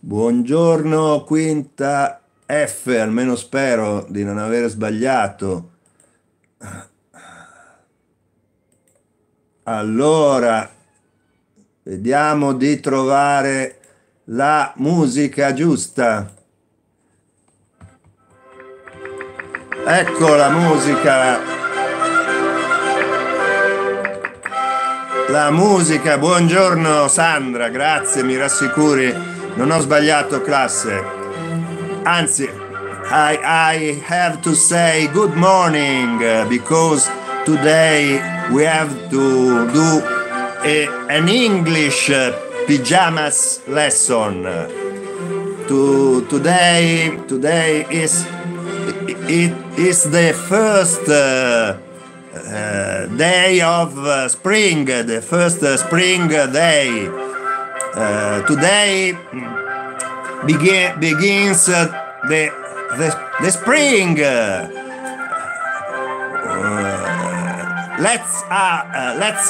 Buongiorno quinta F, almeno spero di non aver sbagliato. Allora, vediamo di trovare la musica giusta. Ecco la musica. La musica, buongiorno Sandra, grazie, mi rassicuri Non ho sbagliato classe. Anzi, I, I have to say good morning eh, because today we have to do a, an English eh, pajamas lesson. To, today, today is it is the first uh, uh, day of uh, spring, the first spring day. Uh, today begin, begins uh, the, the, the spring. Uh, let's let's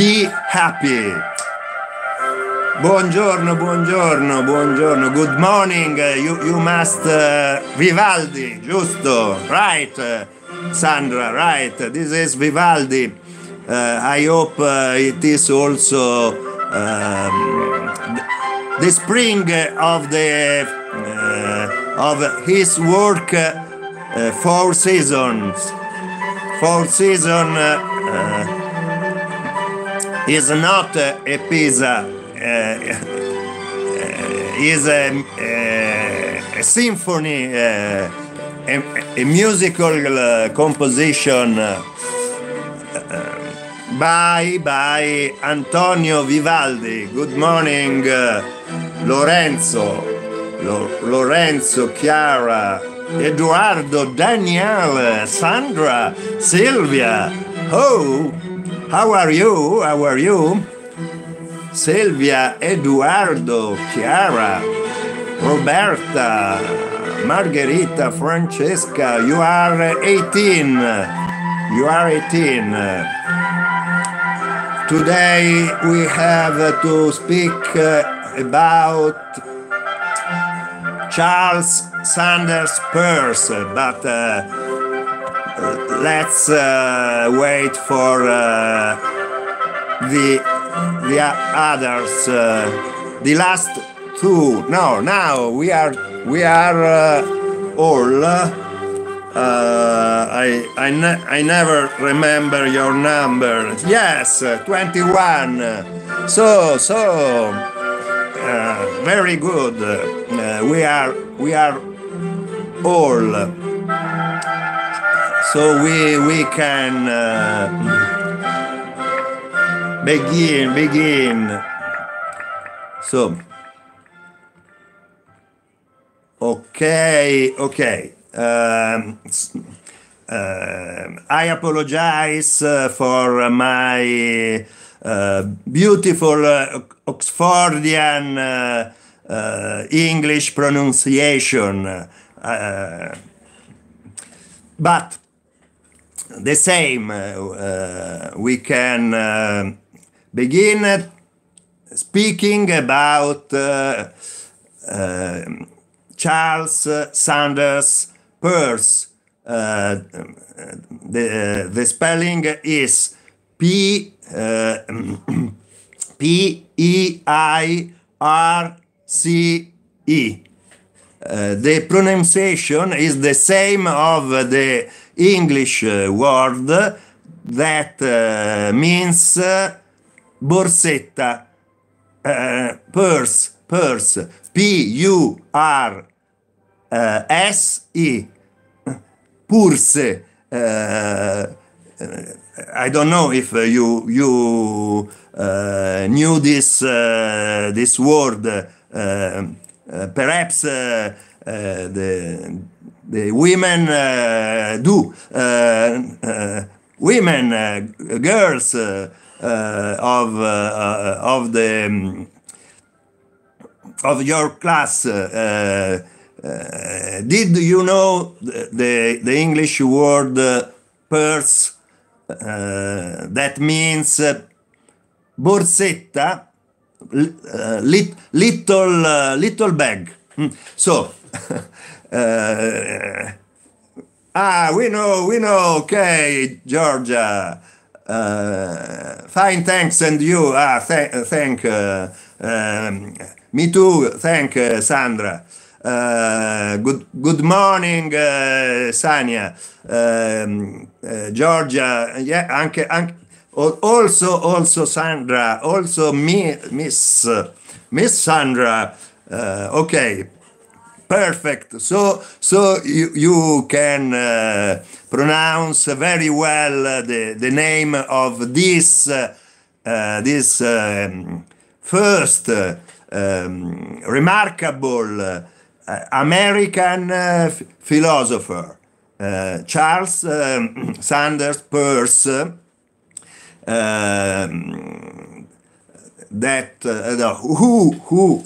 be happy. Buongiorno, buongiorno, buongiorno. Good morning. Uh, you, you must uh, Vivaldi, giusto? Right, uh, Sandra, right. This is Vivaldi. I hope it is also um, the spring of the uh, of his work uh, four seasons four season uh, uh, is not a pizza uh, is a, uh, a, symphony a, a, musical composition Bye bye Antonio Vivaldi, good morning Lorenzo, Lo- Lorenzo Chiara, Eduardo Daniel, Sandra, Silvia. Oh, how are you? How are you? Silvia, Eduardo, Chiara, Roberta, Margherita, Francesca, you are 18. You are 18. Today we have to speak uh, about Charles Sanders Peirce, but uh, let's uh, wait for uh, the the others. Uh, the last two. No, now we are we are uh, all uh, I, I, ne- I never remember your number. Yes, uh, 21. So, so, uh, very good. Uh, we are, we are all. So we, we can uh, begin, begin. So, okay, okay. Um, um, I apologize uh, for my uh, beautiful uh, Oxfordian English pronunciation. but the same, we can begin speaking about uh, uh, Charles Sanders purse. Uh, the, uh, the spelling is P uh, P E I R C E. Uh, the pronunciation is the same of the English word that uh, means uh, borsetta, purse, purse, P U R Eh, S E Purse. Eh, eh, I don't know if uh, you you knew this this word. perhaps the the women do women, uh, girls uh, uh, of of the um, of your class. Uh, did you know the, the English word uh, purse? Uh, that means uh, borsetta, uh, lit, little, little bag. Hmm. So, ah, we know, we know, okay, Georgia. fine, thanks, and you? Ah, th thank, um, me too, thank Sandra. Uh, good good morning uh, Sania, um, uh, Georgia, yeah, anche, anche also also Sandra, also me, Miss Miss Sandra. Uh, okay, perfect. So so you you can uh, pronounce very well the the name of this this um, first um, remarkable. Uh, American uh, philosopher uh, Charles um, Sanders Peirce um, that who who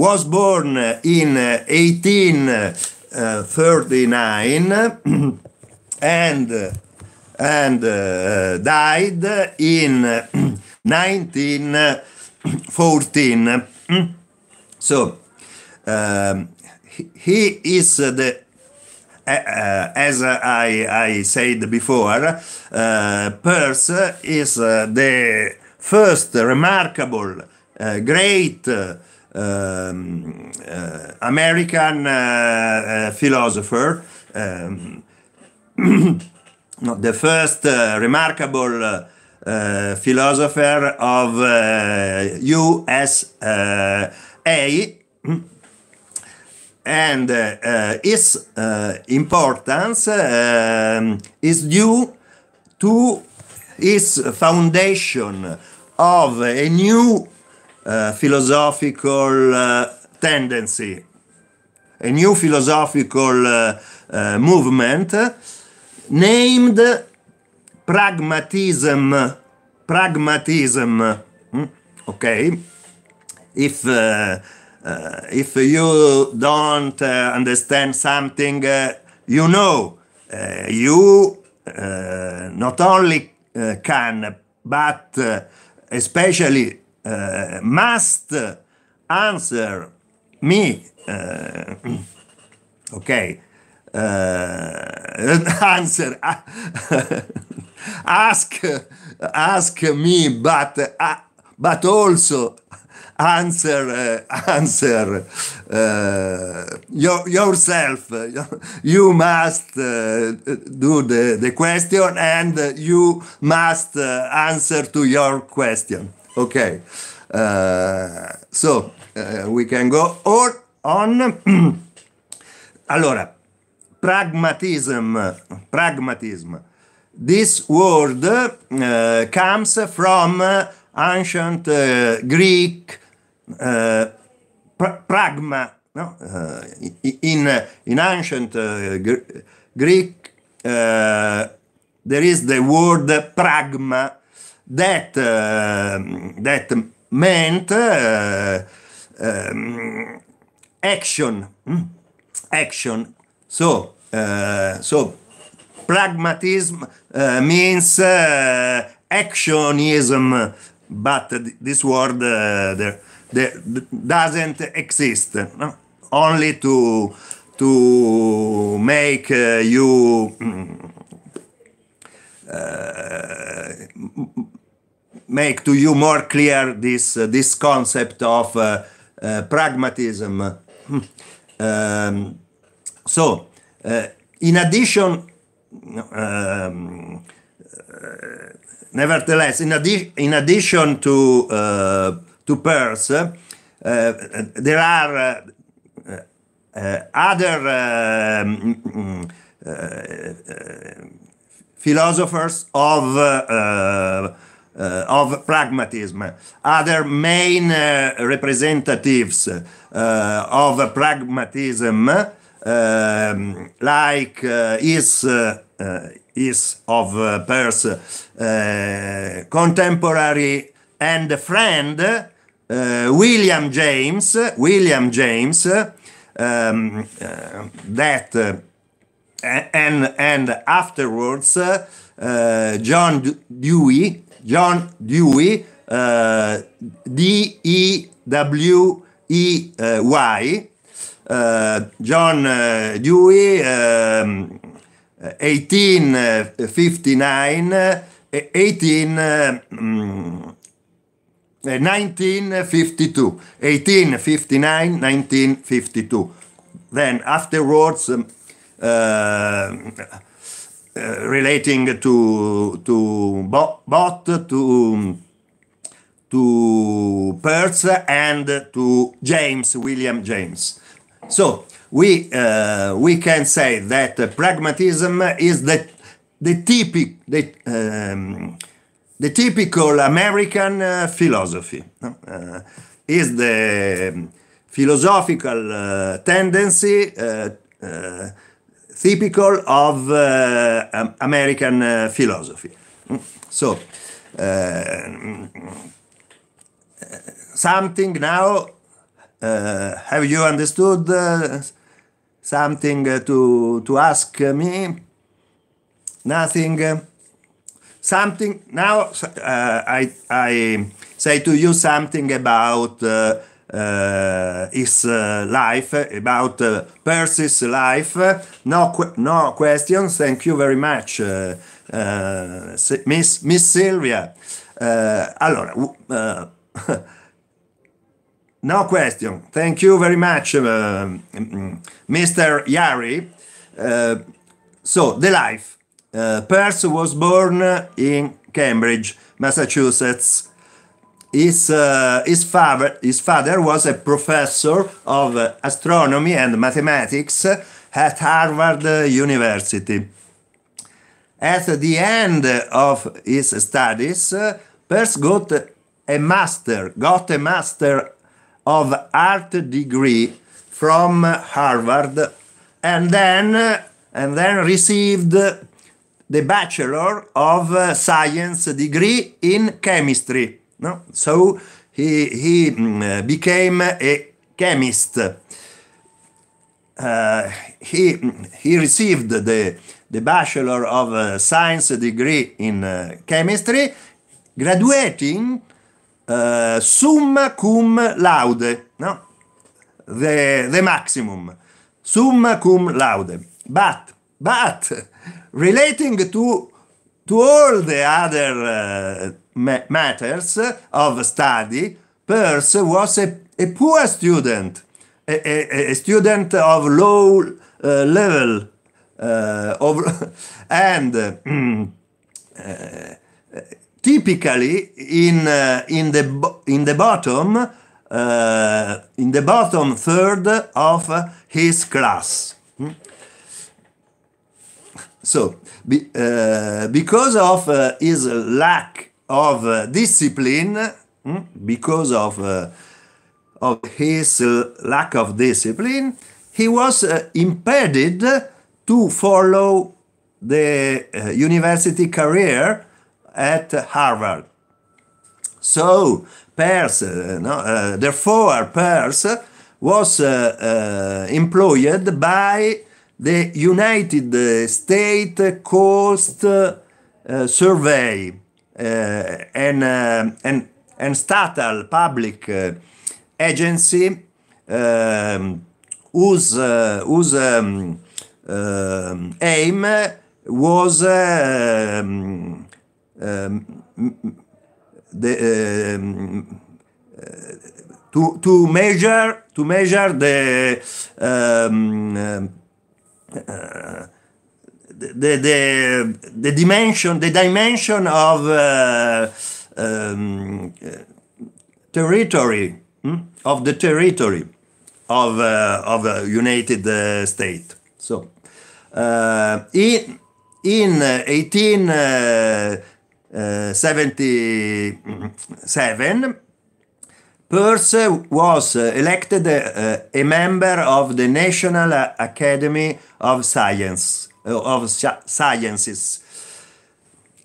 was born in 1839 and and uh, died in 1914. so um, he, is the uh, as I, I said before, uh, Peirce is uh, the first remarkable, uh, great um, uh, American uh, philosopher, um, the first remarkable philosopher of USA and uh, its uh, importance uh, is due to its foundation of a new philosophical tendency, a new philosophical movement named pragmatism pragmatism hmm? okay if uh, uh, if you don't uh, understand something, uh, you know, you not only can, but especially must answer me. okay. Uh, answer ask ask me but uh, but also answer uh, answer uh, your, yourself. You must uh, do the, the question and you must uh, answer to your question. Okay. Uh, so uh, we can go on. allora, pragmatism. Pragmatism. This word comes from ancient Greek Eh, pragma. No? Eh, in in ancient eh, Greek, there is the word pragma that that meant um, action, hm? action. So so pragmatism uh, means uh, actionism, but this word uh, there that doesn't exist. No? Only to to make uh, you mm, uh, make to you more clear this uh, this concept of uh, uh, pragmatism. Hmm. Um, so, uh, in addition, um, nevertheless, in, addi in addition to to pairs. Uh, there are uh, uh, other mm, mm, philosophers of uh, of pragmatism. Other main uh, representatives uh, of pragmatism, like is, is of uh, Peirce, contemporary and friend, uh, William James, William James, um, uh, that uh, and and afterwards John Dewey, John Dewey, D E W E Y, John Dewey. Um, 1859, 18, uh, 18 uh, 1952, 1859, 1952. Then afterwards, um, uh, uh, relating to to bot to to Perth and to James, William James. So we uh, we can say that pragmatism is the the typical. the um, the typical American uh, philosophy uh, is the um, philosophical uh, tendency uh, uh, typical of uh, um, American philosophy. Mm? So, something now, have you understood something to, to ask me? Nothing something now uh, I, I say to you something about uh, uh, his uh, life about uh, Percy's life no qu no questions thank you very much uh, miss miss Silvia allora no question thank you very much Mr. Yari so the life uh, Peirce was born in Cambridge, Massachusetts. His, uh, his, father, his father was a professor of astronomy and mathematics at Harvard University. At the end of his studies, Peirce got a master, got a master of art degree from Harvard, and then and then received the Bachelor of uh, Science degree in chemistry. No? So he, he mm, uh, became a chemist. Uh, he, he received the, the Bachelor of uh, Science degree in uh, chemistry, graduating uh, summa cum laude, no? the, the maximum, summa cum laude. But, but relating to, to all the other uh, ma matters of study, Peirce was a, a poor student, a, a, a student of low uh, level, uh, of, and uh, uh, typically in, uh, in, the, in the bottom, in the bottom third of his class. So, be, uh, because of uh, his lack of uh, discipline, hmm, because of, uh, of his lack of discipline, he was uh, impeded to follow the uh, university career at Harvard. So, Peirce, no, therefore, Peirce was employed by The United States Coast uh, Survey uh, and, uh, and, and Statal Public Agency um, whose, whose um, aim was um, um, the, um, to, to measure to measure the um, the, the, the dimension the dimension of uh, um, territory hmm? of the territory of uh, of a United uh, States. So uh, in in 1877 Peirce was uh, elected uh, a member of the National Academy of Science uh, of Sciences.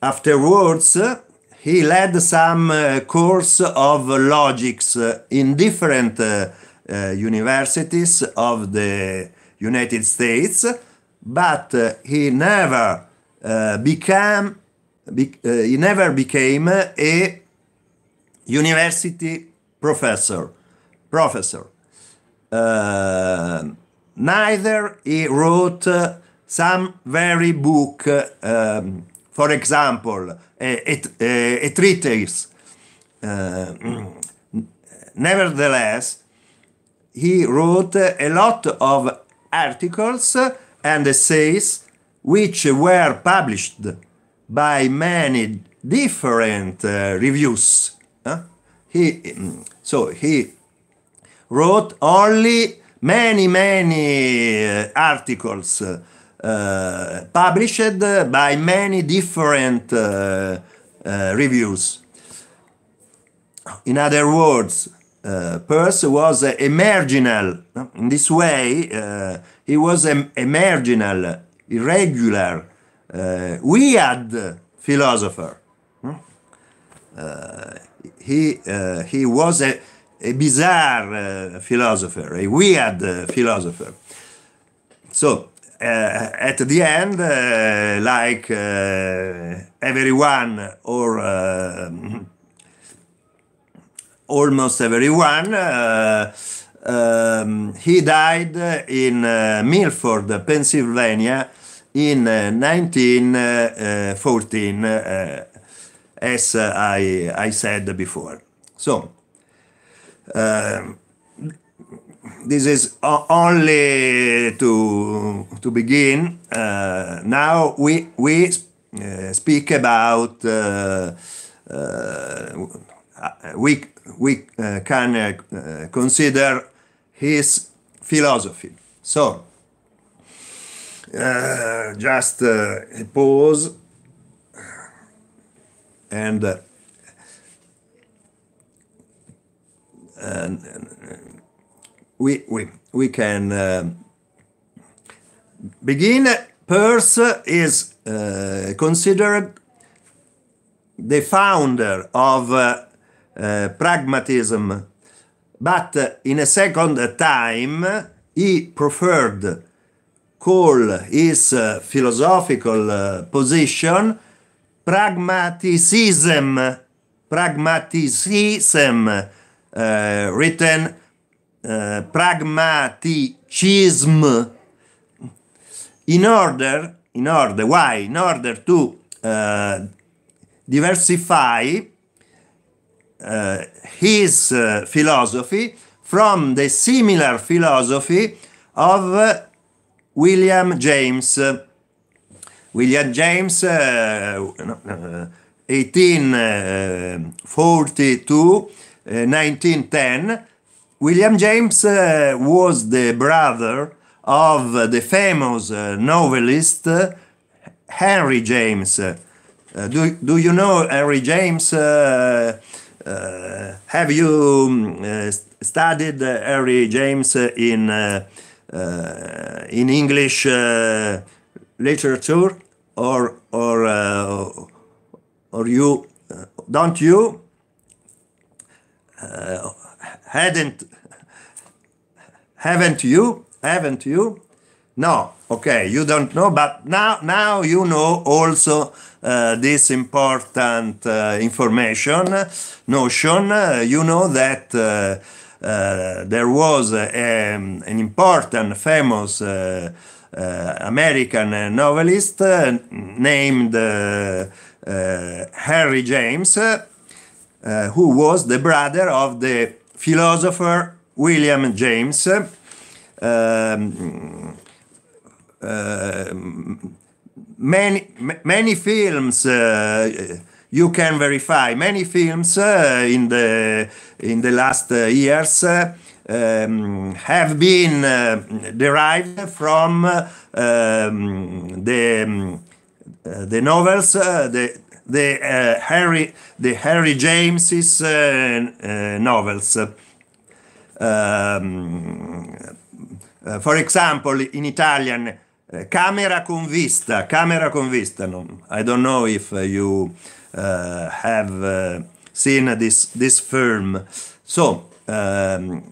Afterwards, he led some course of logics in different universities of the United States, but he never became he never became a university professor. Professor. Uh, neither he wrote uh, some very book, uh, um, for example, a, a, a treatise. nevertheless, he wrote a lot of articles and essays which were published by many different uh, reviews. Huh? he so he wrote only many many uh, articles uh, published by many different uh, uh reviews in other words uh, Peirce was a marginal in this way uh, he was a, a marginal irregular weird philosopher hmm? he uh, he was a, a bizarre uh, philosopher, a weird uh, philosopher. So uh, at the end, uh, like uh, everyone or almost everyone. Um, he died in Milford, Pennsylvania, in 1914 as uh, I, I said before. So, uh, this is only to, to begin. Uh, now we, we uh, speak about uh, uh, we, we can consider his philosophy. So, just a pause and, uh, and, uh, we, we, we can uh, begin. Peirce is uh, considered the founder of uh, uh, pragmatism, but in a second time he preferred call his philosophical position pragmaticism, pragmaticism, uh, eh, written uh, pragmaticism, in order, in order, why? In order to uh, diversify his philosophy from the similar philosophy of William James. William James, uh, 1842, uh, uh, 1910. Uh, William James was the brother of the famous novelist Henry James. do, do you know Henry James? Uh, have you um, uh, studied Henry James in in English literature or or uh, or you uh, don't you uh, hadn't haven't you haven't you no okay you don't know but now now you know also uh, this important uh, information notion uh, you know that there was a, um, an important famous uh, American novelist named uh, uh, Harry James, who was the brother of the philosopher William James. Um, um many many films uh, you can verify many films uh, in the in the last uh, years um, have been uh, derived from uh, um, the um, uh, the novels the the Harry the Harry James's novels. Um, for example, in Italian, camera con vista, camera con vista. No, I don't know if you have seen this this film. So um,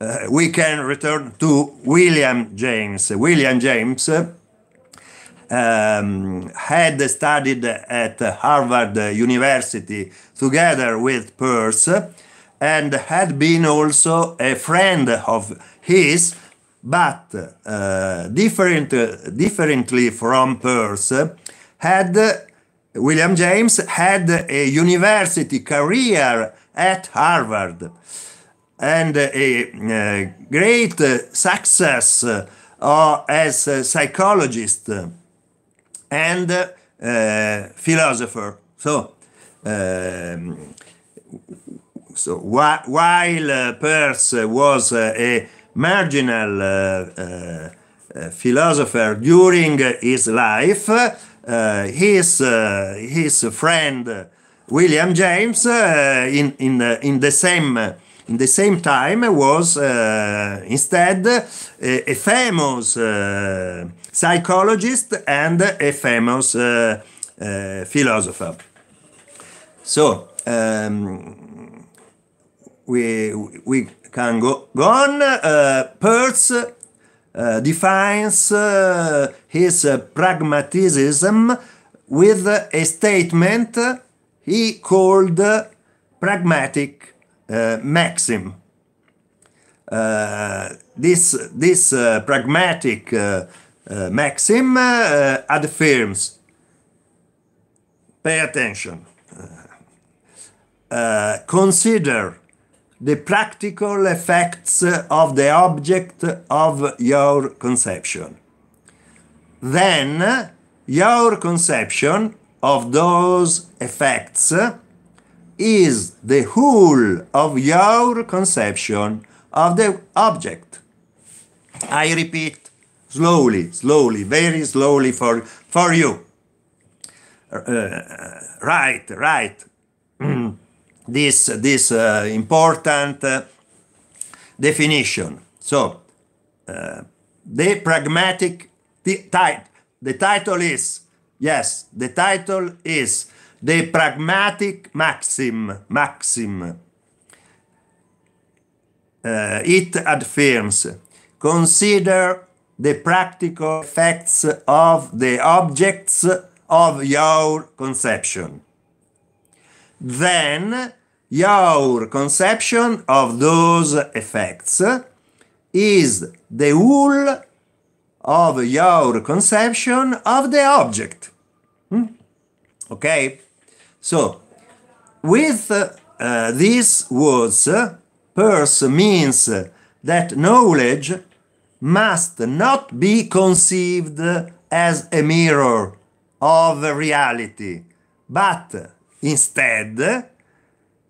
uh, we can return to William James. William James um, had studied at Harvard University together with Peirce and had been also a friend of his, but uh, different, differently from Peirce, had William James had a university career at Harvard and a great success uh, as a psychologist and philosopher. So, um, so while uh, Peirce was a marginal uh, uh, philosopher during his life, his, his friend William James in, in, in the same in the same time was uh, instead a, uh, a famous uh, psychologist and a famous uh, uh, philosopher. So um, we, we can go, go on. Uh, Peirce uh, defines his pragmatism with a statement he called pragmatic uh, maxim. Uh, this this uh, pragmatic maxim affirms. Pay attention. consider the practical effects of the object of your conception. Then your conception of those effects is the whole of your conception of the object. I repeat slowly, slowly, very slowly for, for you. Uh, uh right, right. this this uh, important uh, definition. So, uh, the pragmatic the, the title is yes. The title is the pragmatic maxim, maxim. Uh, it affirms, consider the practical effects of the objects of your conception. Then your conception of those effects is the whole of your conception of the object. Hmm? Okay? So, with uh, uh these words, uh, "pers" means that knowledge must not be conceived as a mirror of reality, but instead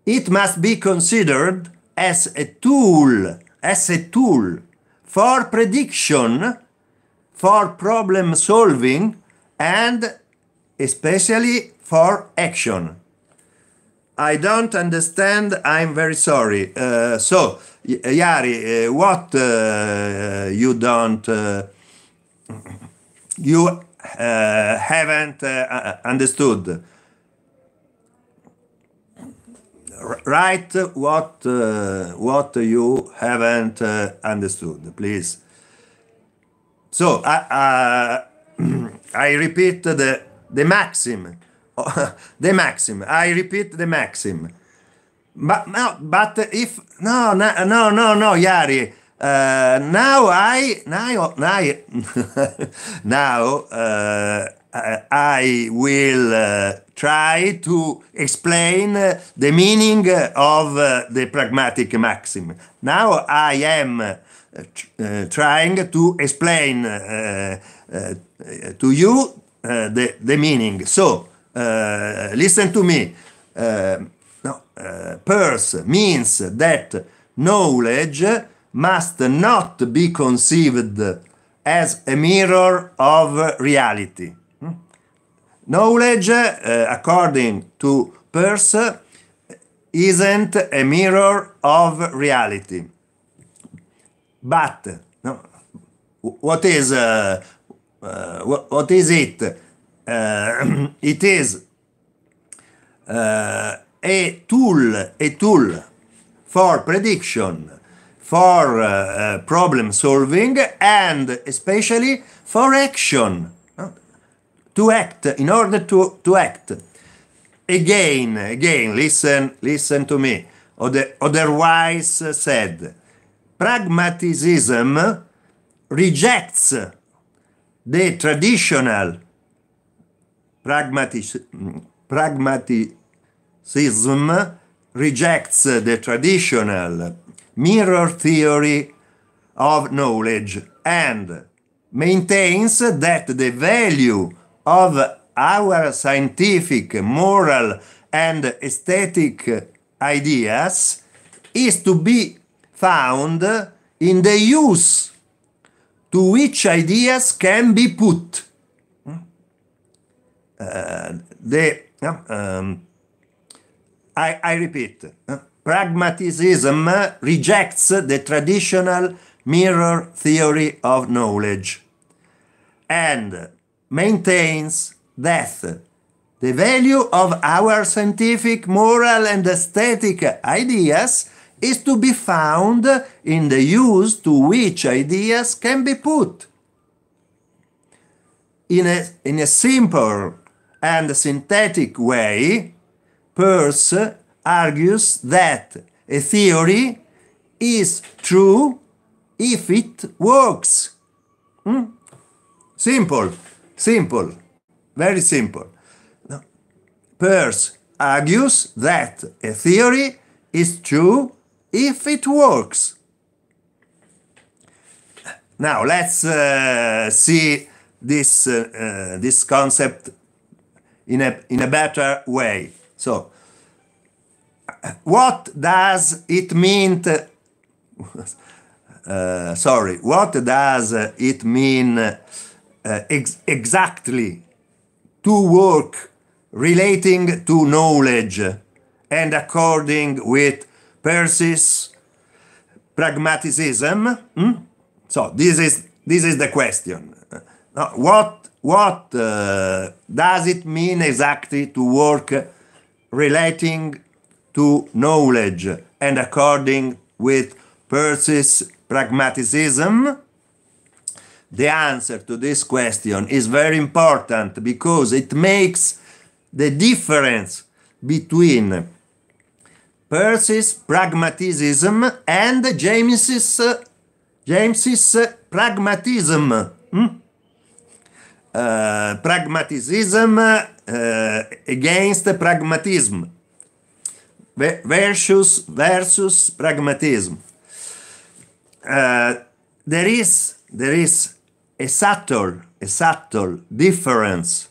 it must be considered as a tool, as a tool for prediction, for problem solving, and especially for action. I don't understand. I'm very sorry. Uh, so, Yari, uh, what uh, you don't, uh, you uh, haven't uh, understood. write what what you haven't understood, please. So I I repeat the the maxim the maxim. I repeat the maxim. But no, but if no, no, no, no, Yari. Uh, now I now now now uh, I will uh, try to explain the meaning of uh, the pragmatic maxim. Now I am uh, uh, trying to explain to you the the meaning. So uh, listen to me. Uh, no, uh, purse means that knowledge must not be conceived as a mirror of reality. Hmm? Knowledge, uh, according to Peirce, isn't a mirror of reality. But no, what is uh, uh, what is it? Uh, it is uh, a tool, a tool for prediction, for uh, uh problem solving, and especially for action. To act, in order to, to act. Again, again, listen, listen to me. otherwise said, pragmatism rejects the traditional pragmatic, pragmatism rejects the traditional mirror theory of knowledge and maintains that the value of our scientific, moral, and aesthetic ideas is to be found in the use to which ideas can be put uh, they, uh, um, I, I, repeat, uh, pragmatism rejects the traditional mirror theory of knowledge and maintains that the value of our scientific, moral, and aesthetic ideas is to be found in the use to which ideas can be put. In a, in a simple and synthetic way, Peirce argues that a theory is true if it works. Hmm? Simple, simple, very simple. Peirce argues that a theory is true if it works. Now let's uh, see this, uh, uh, this concept in a, in a better way. So, what does it mean? To, uh, sorry, what does it mean uh, ex exactly to work relating to knowledge and according with Percy's pragmaticism? Hmm? So this is this is the question. Uh, what what uh, does it mean exactly to work relating to knowledge and according with Percy's pragmatism? The answer to this question is very important because it makes the difference between Percy's pragmatism and James's, James's pragmatism. Hmm? uh, eh, pragmatism eh, against pragmatism versus versus pragmatism. Eh, there is there is a subtle a subtle difference.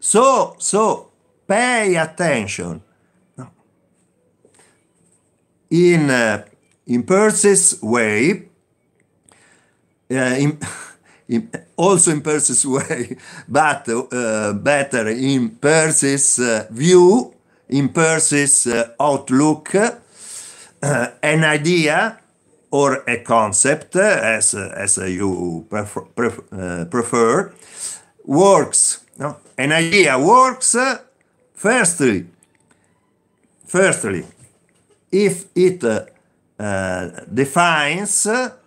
So so pay attention. In uh, in Percy's way, uh, in, also in Percy's way, but uh, better in Percy's uh, view, in Percy's uh, outlook, uh, an idea or a concept, uh, as, uh, as you prefer, prefer works. No? An idea works, firstly, firstly, if it defines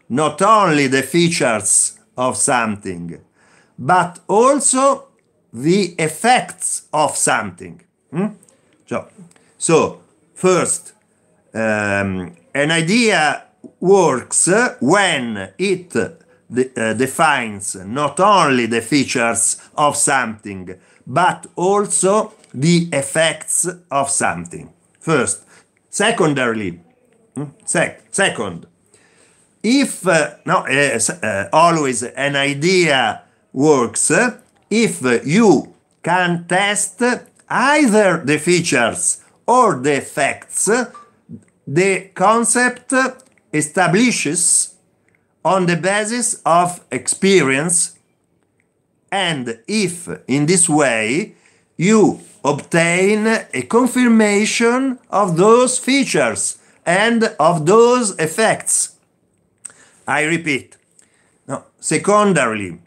not only the features of something, but also the effects of something. Hmm? So, so first, um, an idea works when it de uh, defines not only the features of something, but also the effects of something. First, secondarily, hmm? sec second, if uh, no, uh, always an idea works if you can test either the features or the effects. the concept establishes on the basis of experience and if in this way you obtain a confirmation of those features and of those effects I repeat. No. Secondarily,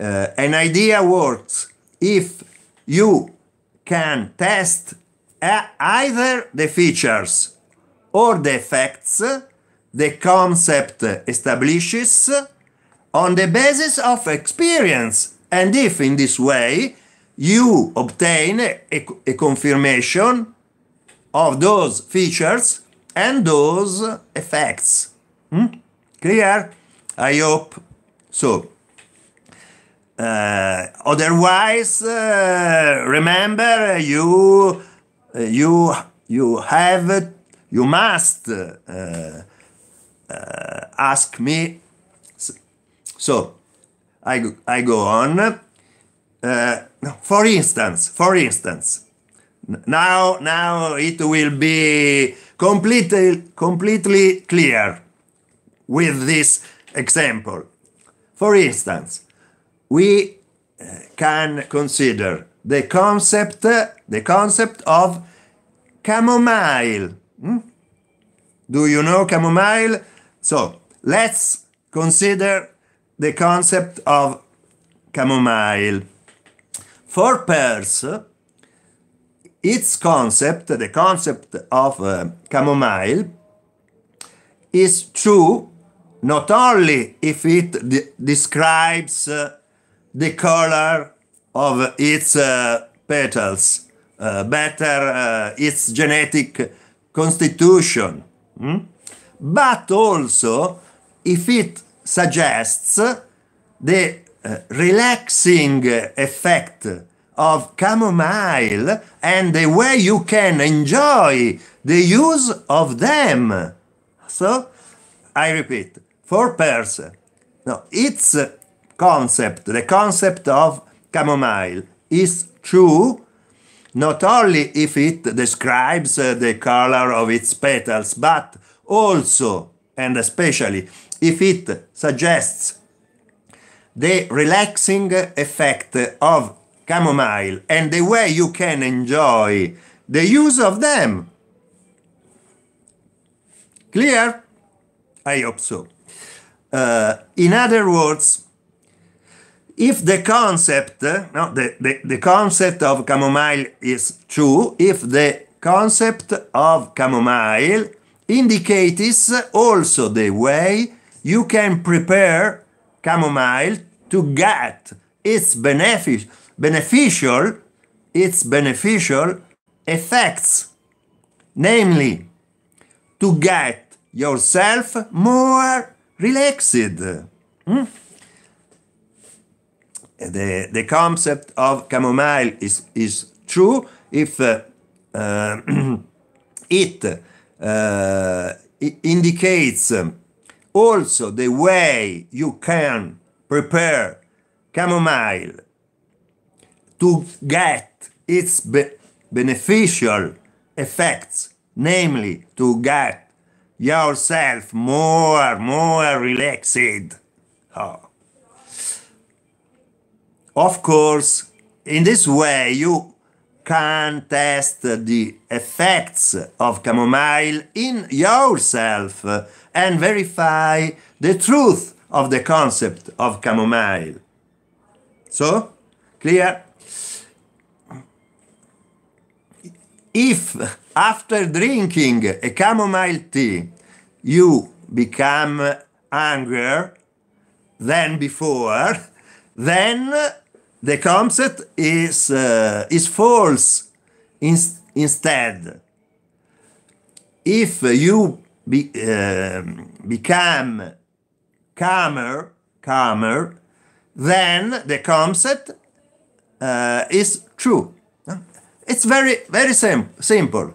uh, an idea works if you can test uh, either the features or the effects the concept establishes on the basis of experience. And if in this way you obtain a, a confirmation of those features and those effects. Hmm? Clear? I hope so. Uh, otherwise, uh, remember you uh, you you have you must uh, uh ask me. So I go, I go on. Uh, for instance, for instance, now now it will be completely completely clear with this example. For instance, we uh, can consider the concept, uh, the concept of chamomile. Hmm? Do you know chamomile? So let's consider the concept of chamomile. For Peirce, uh, its concept, the concept of uh, chamomile, is true not only if it de describes uh, the color of its uh, petals, uh, better uh, its genetic constitution, hmm? but also if it suggests the uh, relaxing effect of chamomile and the way you can enjoy the use of them. So, I repeat, four pairs. Now, its concept, the concept of chamomile, is true not only if it describes uh, the color of its petals, but also and especially if it suggests the relaxing effect of chamomile and the way you can enjoy the use of them. Clear? I hope so. Uh, in other words, if the concept, uh, no, the, the, the concept of chamomile is true, if the concept of chamomile indicates also the way you can prepare chamomile to get its benefic beneficial its beneficial effects namely to get yourself more relaxed. Hmm? The, the concept of chamomile is, is true if uh, uh, it uh, indicates um, also the way you can prepare chamomile to get its be beneficial effects, namely to get yourself more, more relaxed. Oh. Of course, in this way, you can test the effects of chamomile in yourself and verify the truth of the concept of chamomile. So, clear? If after drinking a chamomile tea you become angrier than before, then the concept is, uh, is false In instead. If you be, uh, become calmer, calmer, then the concept uh, is true. It's very, very sim simple.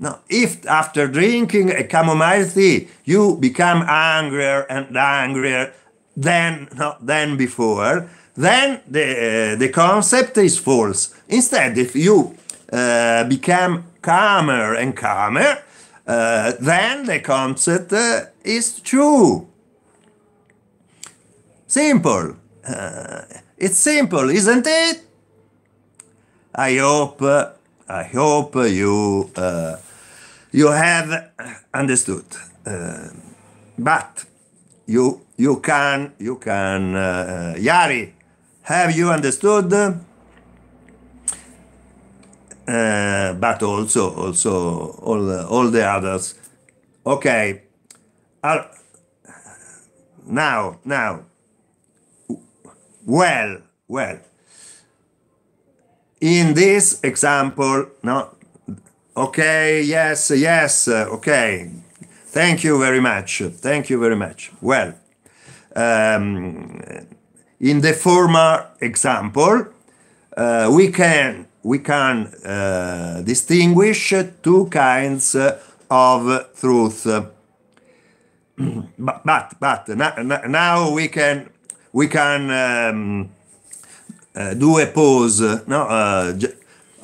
Now, if after drinking a chamomile tea you become angrier and angrier than no, than before, then the the concept is false. Instead, if you uh, become calmer and calmer, uh, then the concept uh, is true. Simple. Uh, it's simple, isn't it? I hope. Uh, I hope you uh, you have understood. Uh, but you you can you can uh, Yari, have you understood? Uh, but also also all the, all the others. Okay. Uh, now now. Well well. In this example, no, Okay, yes, yes, uh, okay. Thank you very much. Thank you very much. Well, um, in the former example, uh, we can we can uh, distinguish two kinds of truth. but but, but now we can we can um, uh, do a pause. No, uh,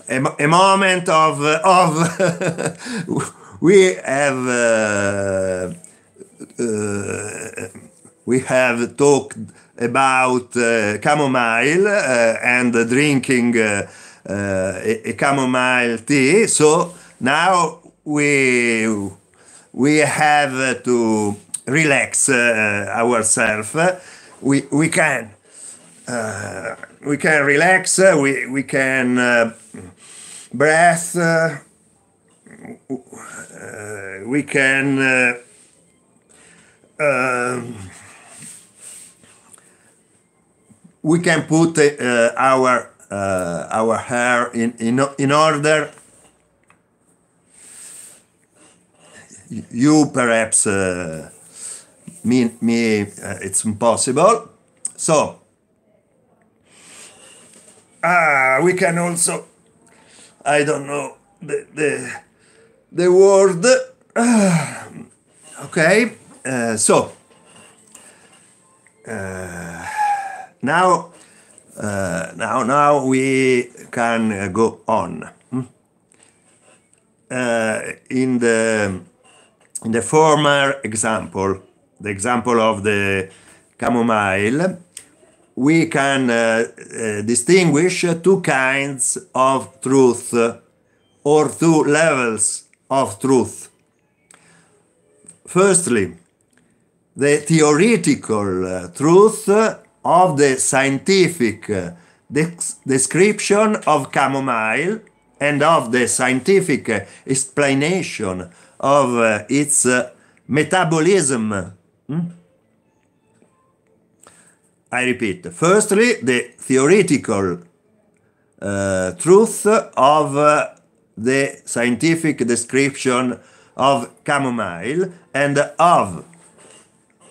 a, a moment of uh, of we have uh, uh, we have talked about uh, chamomile uh, and drinking uh, a, a chamomile tea. So now we we have to relax ourselves. We we can we can relax. we we can Breath. Uh, uh, we can uh, um, we can put uh, our our hair in, in, in order. You perhaps me, me uh, it's impossible. So uh, we can also I don't know the the, the word. okay, uh, so uh, now uh, now now we can go on. Hmm? Uh, in the in the former example, the example of the chamomile, we can uh, uh, distinguish two kinds of truth or two levels of truth. Firstly, the theoretical uh, truth of the scientific description of chamomile and of the scientific explanation of its metabolism. Hmm? I repeat, firstly, the theoretical uh, truth of uh, the scientific description of chamomile and of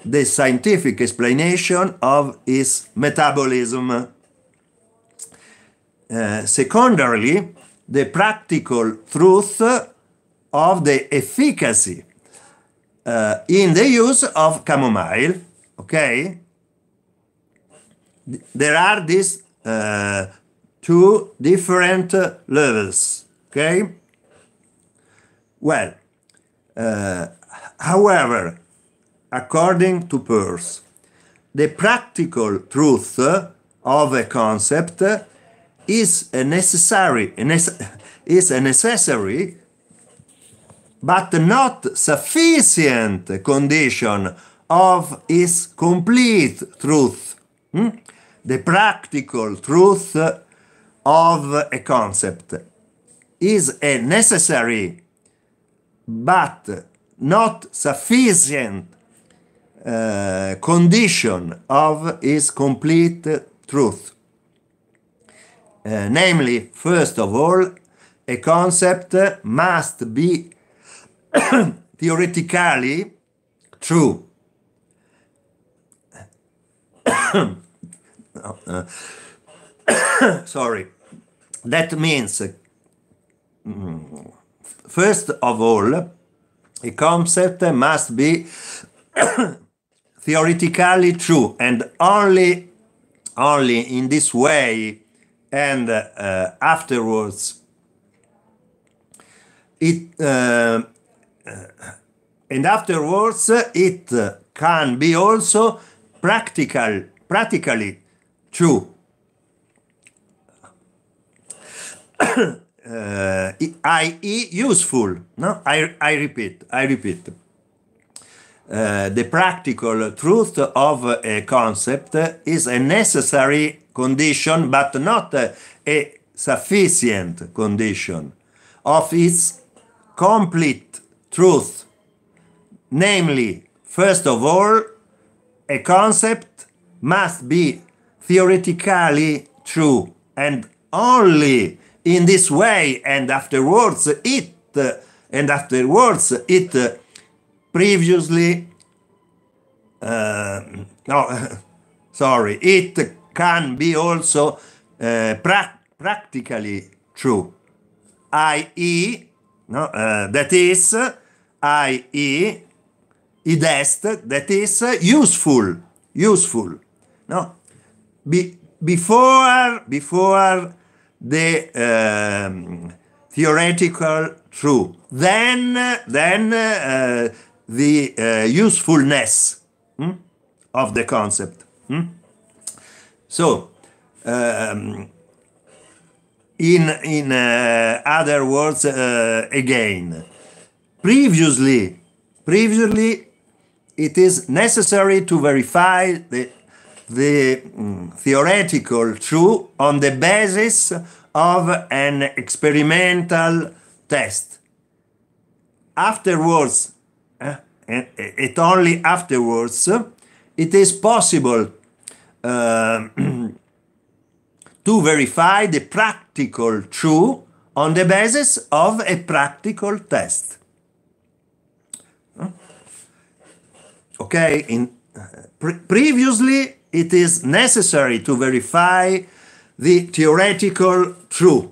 the scientific explanation of its metabolism. Uh, secondarily, the practical truth of the efficacy uh, in the use of chamomile, okay? there are these uh, two different uh, levels, okay? Well, uh, however, according to Peirce, the practical truth uh, of a concept uh, is a necessary, is a necessary but not sufficient condition of its complete truth. Hmm? the practical truth of a concept is a necessary but not sufficient uh, condition of its complete truth. Uh, namely, first of all, a concept must be theoretically true. sorry. That means, mm, first of all, a concept must be theoretically true and only only in this way and uh, afterwards it uh, and afterwards it can be also practical practically True. uh, i.e. useful. No, I, I repeat, I repeat. Uh, the practical truth of a concept is a necessary condition, but not a sufficient condition of its complete truth. Namely, first of all, a concept must be theoretically true and only in this way and afterwards it and afterwards it previously uh, no, sorry it can be also uh, pra practically true i.e no, uh, that is i.e idest that is useful useful no be, before, before the um, theoretical truth, then, then uh, the uh, usefulness hmm, of the concept. Hmm? So, um, in, in uh, other words, uh, again, previously, previously, it is necessary to verify the the mm, theoretical truth on the basis of an experimental test. Afterwards, eh, eh, eh it only afterwards, it is possible uh, to verify the practical truth on the basis of a practical test. Okay, in uh, pre previously it is necessary to verify the theoretical truth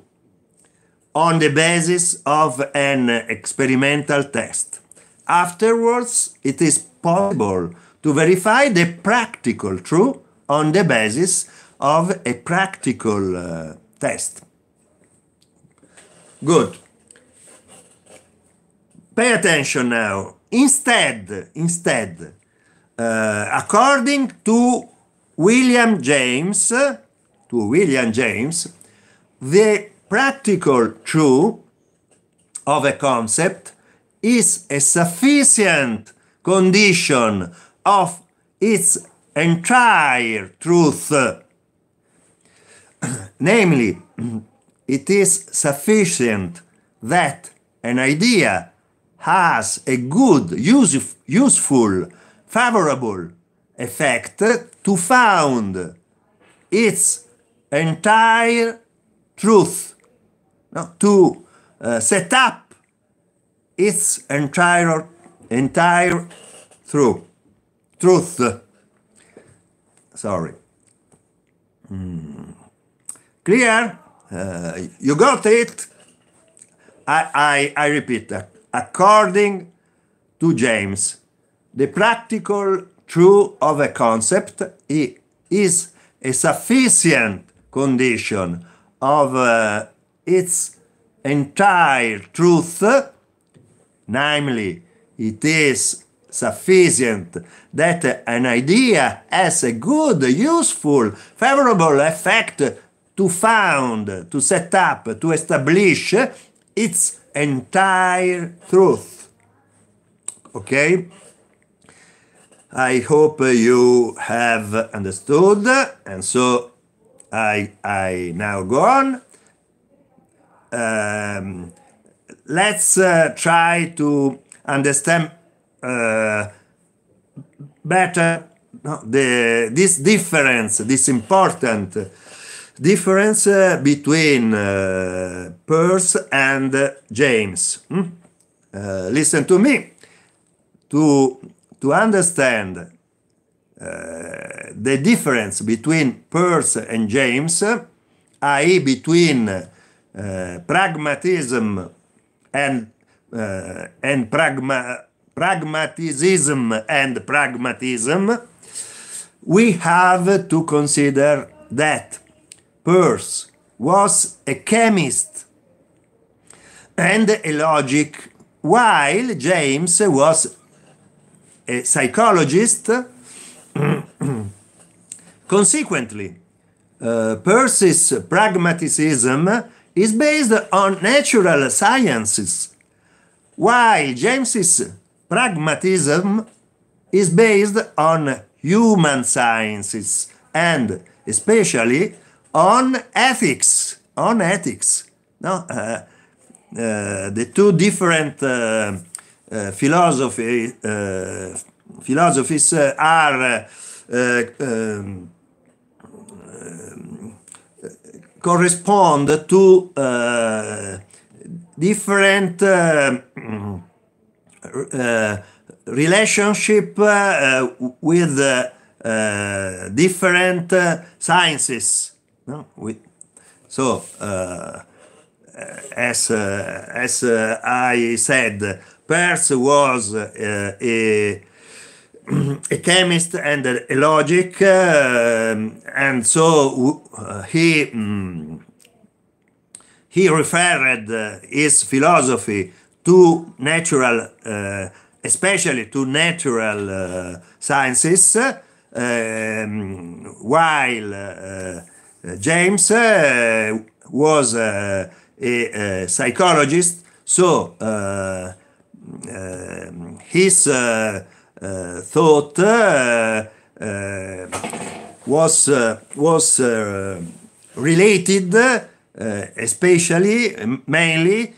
on the basis of an experimental test. Afterwards, it is possible to verify the practical truth on the basis of a practical uh, test. Good. Pay attention now. Instead, instead, uh, according to William James, to William James, the practical truth of a concept is a sufficient condition of its entire truth. Namely, it is sufficient that an idea has a good, useful, favorable, effect to found its entire truth, no? to uh, set up its entire entire truth. Truth. Sorry. Mm. Clear? Uh, you got it? I, I, I repeat, according to James, the practical true of a concept is a sufficient condition of uh, its entire truth, namely, it is sufficient that an idea has a good, useful, favorable effect to found, to set up, to establish its entire truth. Okay? I hope you have understood. And so I, I now go on. Um, let's uh, try to understand uh, better the, this difference, this important difference uh, between uh, Peirce and James. Hmm? Uh, listen to me to to understand uh, the difference between Peirce and James, i.e., between uh, pragmatism and uh, and pragma pragmatism and pragmatism, we have to consider that Peirce was a chemist and a logic, while James was a psychologist. Consequently, uh, Percy's pragmatism is based on natural sciences, while James's pragmatism is based on human sciences and especially on ethics. On ethics, no, uh, uh, the two different uh, uh, philosophy uh, philosophies uh, are um, correspond to uh, different uh, uh, relationship with different sciences. No? We, so, as, as I said, Peirce was uh, a a chemist and a logic, um, and so uh, he um, he referred uh, his philosophy to natural, especially to natural sciences. Um, while uh, James uh, was a, a, psychologist, so his thought was was related, especially mainly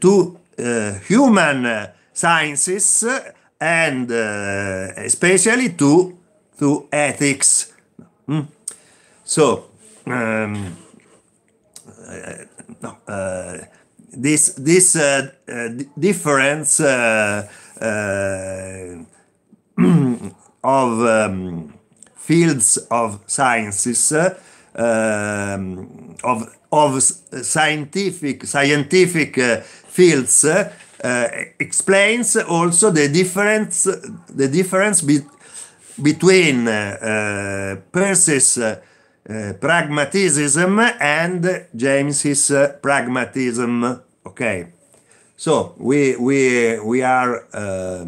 to human sciences and uh, especially to to ethics. Mm. So. Um, uh, no, uh, this this uh, uh, difference uh, uh of um, fields of sciences uh, um, of of scientific scientific uh, fields explains also the difference the difference be between uh, Eh, pragmatism and James's uh, eh, pragmatism. Okay, so we we we are uh,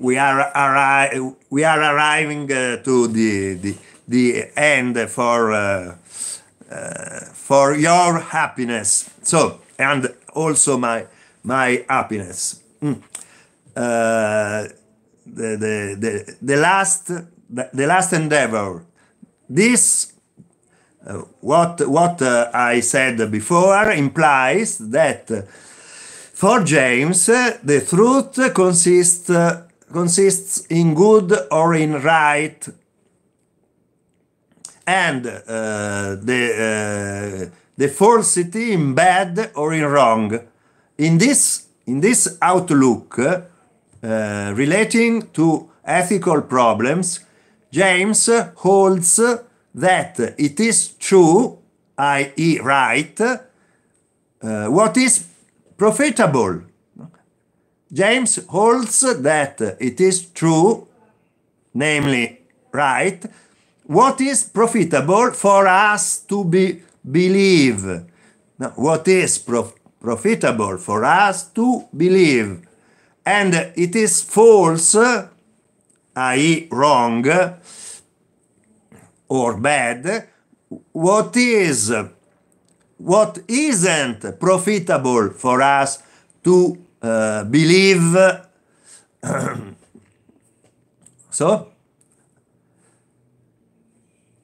we are arri- we are arriving to the, the the end for for your happiness. So and also my my happiness. Mm the, the, the, the last the, the last endeavor. This uh, what what uh, I said before implies that for James uh, the truth consists uh, consists in good or in right, and uh, the uh, the falsity in bad or in wrong. In this in this outlook uh, relating to ethical problems, James holds that it is true, i.e., right, uh, what is profitable. James holds that it is true, namely, right, what is profitable for us to be believe. Now, what is prof profitable for us to believe? and it is false, i.e., wrong or bad, what is what isn't profitable for us to uh, believe. so,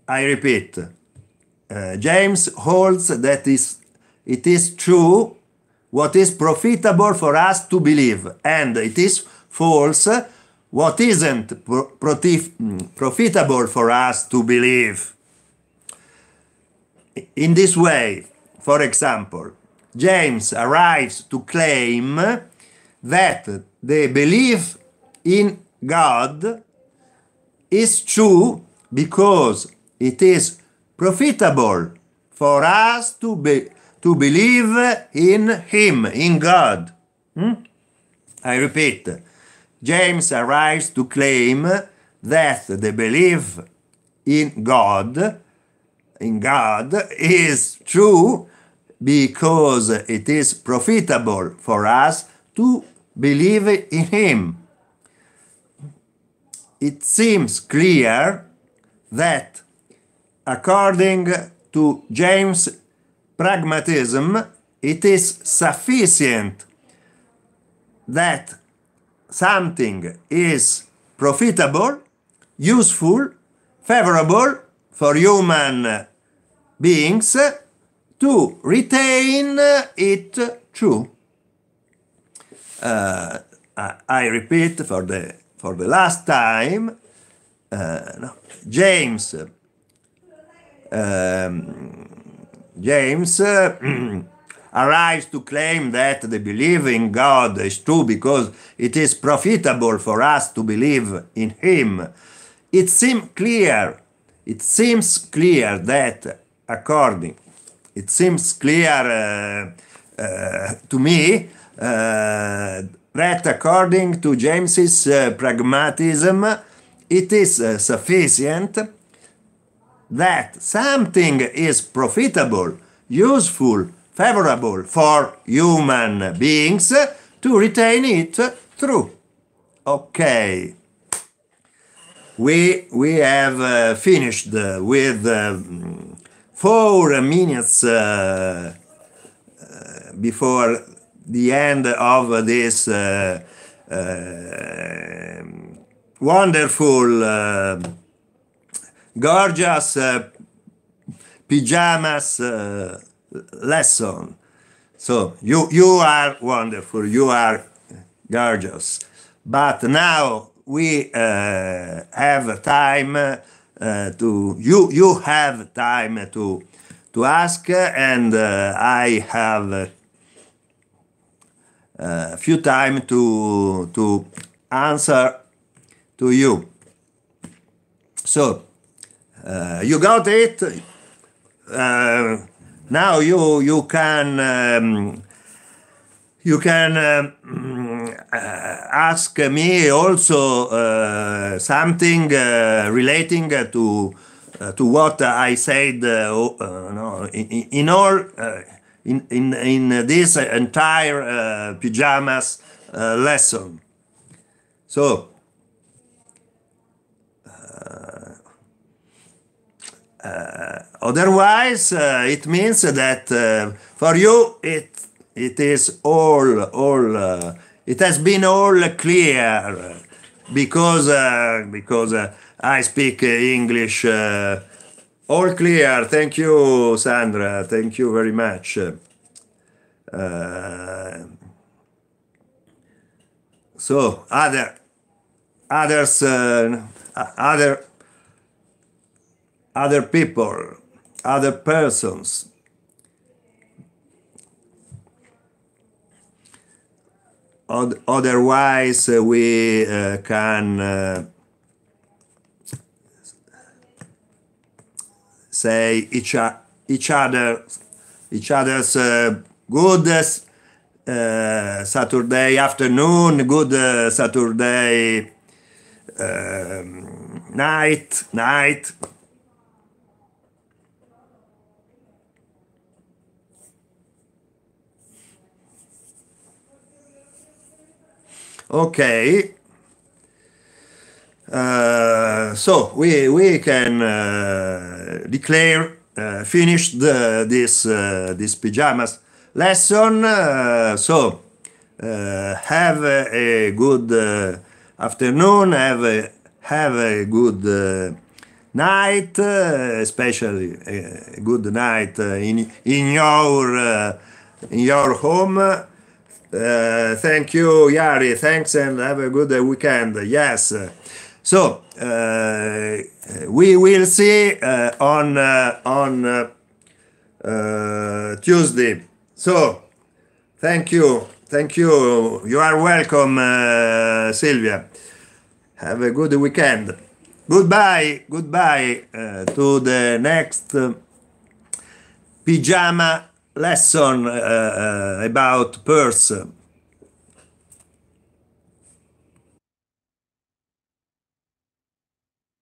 I repeat, uh, James holds that is, it is true what is profitable for us to believe, and it is false what isn't pro profitable for us to believe. In this way, for example, James arrives to claim that the belief in God is true because it is profitable for us to be to believe in Him, in God. Hmm? I repeat, James arrives to claim that the belief in God, in God, is true because it is profitable for us to believe in Him. It seems clear that, according to James' pragmatism, it is sufficient that something is profitable, useful, favorable for human beings to retain it true. Uh, I repeat for the for the last time, uh, no, James um, James uh, arrives to claim that the belief in God is true because it is profitable for us to believe in Him. It seems clear, it seems clear that according, it seems clear uh, uh, to me uh, that according to James's uh, pragmatism, it is uh, sufficient that something is profitable, useful, favorable for human beings to retain it true. Okay. We, we have uh, finished with uh, four minutes uh, uh, before the end of this uh, uh, wonderful gorgeous uh, pajamas uh, lesson. So you, you are wonderful, you are gorgeous. But now we uh, have time uh, to, you, you have time to, to ask and uh, I have uh, a few time to, to answer to you. So uh, you got it. Uh, now you you can um, you can um, uh, ask me also uh, something uh, relating to to what I said. no, in, in all in in in this entire pajamas lesson. So Uh, otherwise, uh, it means that uh, for you it it is all all it has been all clear because because I speak English all clear. Thank you, Sandra. Thank you very much. Uh, so other others uh, other other people, other persons. Otherwise, uh, we uh, can uh, say each, each other, each other's uh, good uh, Saturday afternoon, good uh, Saturday um, night, night. Okay. Uh, so we we can uh, declare uh, finished this uh, this pajamas lesson. Uh, so uh, have a, a good afternoon. Have a, have a good night, especially a good night in in your in your home. Uh, thank you, Yari. Thanks and have a good weekend. Yes. So uh, we will see uh, on uh, on uh, uh, Tuesday. So thank you, thank you. You are welcome, Sylvia. Have a good weekend. Goodbye, goodbye to the next pajama lesson uh, uh, about purse